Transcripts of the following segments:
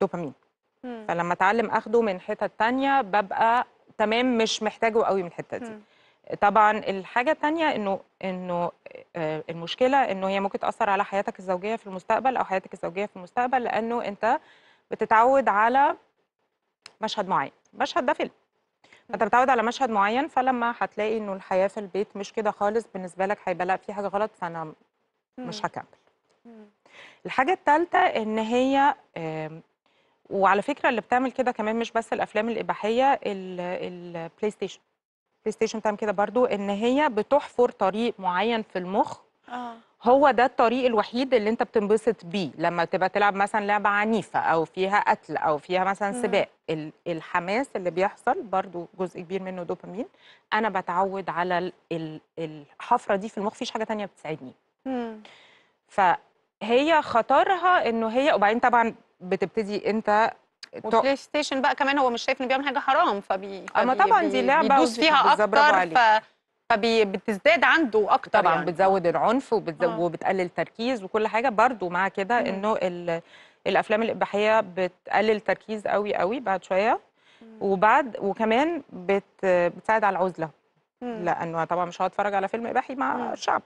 دوبامين مم. فلما اتعلم اخده من حتت تانية ببقى تمام مش محتاجه قوي من الحته دي مم. طبعا الحاجه الثانيه انه انه آه، المشكله انه هي ممكن تاثر على حياتك الزوجيه في المستقبل او حياتك الزوجيه في المستقبل لانه انت بتتعود على مشهد معين المشهد ده فيلم انت بتعود على مشهد معين فلما هتلاقي انه الحياه في البيت مش كده خالص بالنسبه لك هيبقى لا في حاجه غلط فانا مش هكمل الحاجه الثالثه ان هي وعلى فكره اللي بتعمل كده كمان مش بس الافلام الاباحيه البلاي ستيشن البلاي ستيشن بتعمل كده برضو ان هي بتحفر طريق معين في المخ آه. هو ده الطريق الوحيد اللي انت بتنبسط بيه لما تبقى تلعب مثلا لعبه عنيفه او فيها قتل او فيها مثلا سباق الحماس اللي بيحصل برضو جزء كبير منه دوبامين انا بتعود على الحفره دي في المخ مفيش حاجه تانية بتساعدني امم فهي خطرها انه هي وبعدين طبعا بتبتدي انت وبلاي ستيشن بقى كمان هو مش شايف انه بيعمل حاجه حرام فبي, اما طبعا دي لعبه بيدوس فيها اكتر ف... فبتزداد عنده اكتر طبعا يعني. بتزود العنف وبتز... آه. وبتقلل تركيز وكل حاجه برضو مع كده انه ال... الافلام الاباحيه بتقلل تركيز قوي قوي بعد شويه وبعد وكمان بت... بتساعد على العزله لانه طبعا مش هتفرج على فيلم اباحي مع الشعب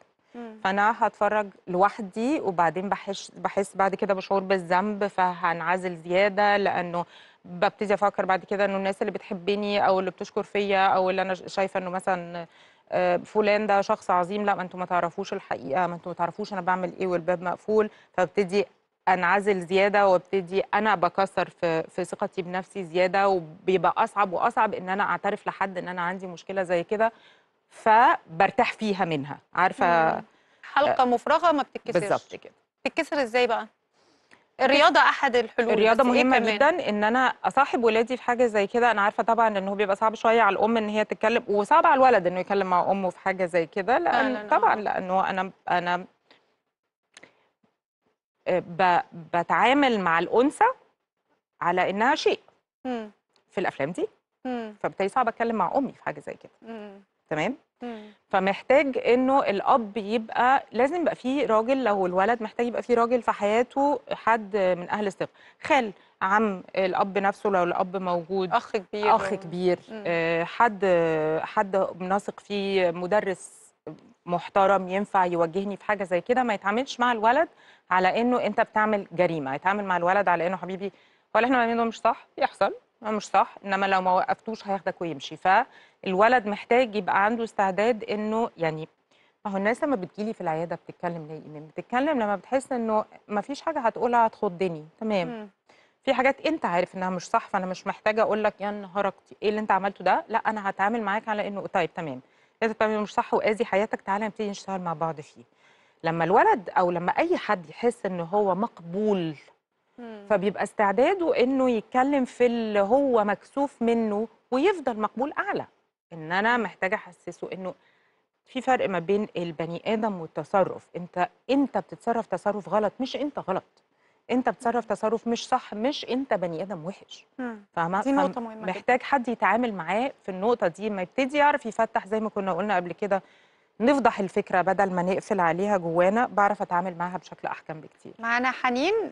فانا هتفرج لوحدي وبعدين بحس بحس بعد كده بشعور بالذنب فهنعزل زياده لانه ببتدي افكر بعد كده انه الناس اللي بتحبني او اللي بتشكر فيا او اللي انا شايفه انه مثلا آه، فلان ده شخص عظيم لا ما انتوا ما تعرفوش الحقيقه ما انتوا ما تعرفوش انا بعمل ايه والباب مقفول فابتدي انعزل زياده وابتدي انا بكسر في في ثقتي بنفسي زياده وبيبقى اصعب واصعب ان انا اعترف لحد ان انا عندي مشكله زي كده فبرتاح فيها منها عارفه حلقه آه، حلقه مفرغه ما بتتكسرش بالظبط كده بتتكسر ازاي بقى الرياضه احد الحلول الرياضه إيه مهمه إيه جدا ان انا اصاحب ولادي في حاجه زي كده انا عارفه طبعا ان هو بيبقى صعب شويه على الام ان هي تتكلم وصعب على الولد انه يتكلم مع امه في حاجه زي كده لان أنا آه. طبعا لانه انا انا آه، بتعامل مع الانثى على انها شيء في الافلام دي فبالتالي صعب اتكلم مع امي في حاجه زي كده تمام فمحتاج انه الاب يبقى لازم يبقى فيه راجل لو الولد محتاج يبقى فيه راجل في حياته حد من اهل الثقه خال عم الاب نفسه لو الاب موجود اخ كبير اخ كبير آه، حد حد بنثق فيه مدرس محترم ينفع يوجهني في حاجه زي كده ما يتعاملش مع الولد على انه انت بتعمل جريمه يتعامل مع الولد على انه حبيبي هو اللي احنا بنعمله مش صح يحصل آه، مش صح انما لو ما وقفتوش هياخدك ويمشي فالولد محتاج يبقى عنده استعداد انه يعني ما هو الناس لما بتجيلي في العياده بتتكلم ليه ايمان بتتكلم لما بتحس انه ما فيش حاجه هتقولها هتخضني تمام م. في حاجات انت عارف انها مش صح فانا مش محتاجه اقول لك يا نهارك ايه اللي انت عملته ده لا انا هتعامل معاك على انه طيب تمام انت بتعمل طيب، مش صح واذي حياتك تعالى نبتدي نشتغل مع بعض فيه لما الولد او لما اي حد يحس ان هو مقبول فبيبقى استعداده انه يتكلم في اللي هو مكسوف منه ويفضل مقبول اعلى ان انا محتاجه احسسه انه في فرق ما بين البني ادم والتصرف انت انت بتتصرف تصرف غلط مش انت غلط انت بتتصرف تصرف مش صح مش انت بني ادم وحش فاهمه دي نقطه مهمه محتاج حد يتعامل معاه في النقطه دي ما يبتدي يعرف يفتح زي ما كنا قلنا قبل كده نفضح الفكره بدل ما نقفل عليها جوانا بعرف اتعامل معاها بشكل احكم بكتير معانا حنين